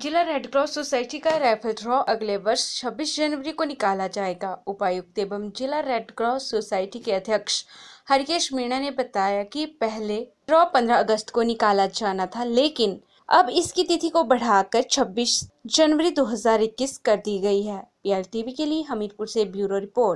जिला red cross society का raffle draw अगले वर्ष 26 जनवरी को निकाला जाएगा उपायुक्त एवं जिला रेडक्रॉस सोसाइटी के अध्यक्ष हरिकेश मीणा ने बताया कि पहले ड्रॉ 15 अगस्त को निकाला जाना था लेकिन अब इसकी तिथि को बढ़ाकर 26 जनवरी 2021 कर दी गई है पीआरटीवी e के लिए हमीरपुर से ब्यूरो रिपोर्ट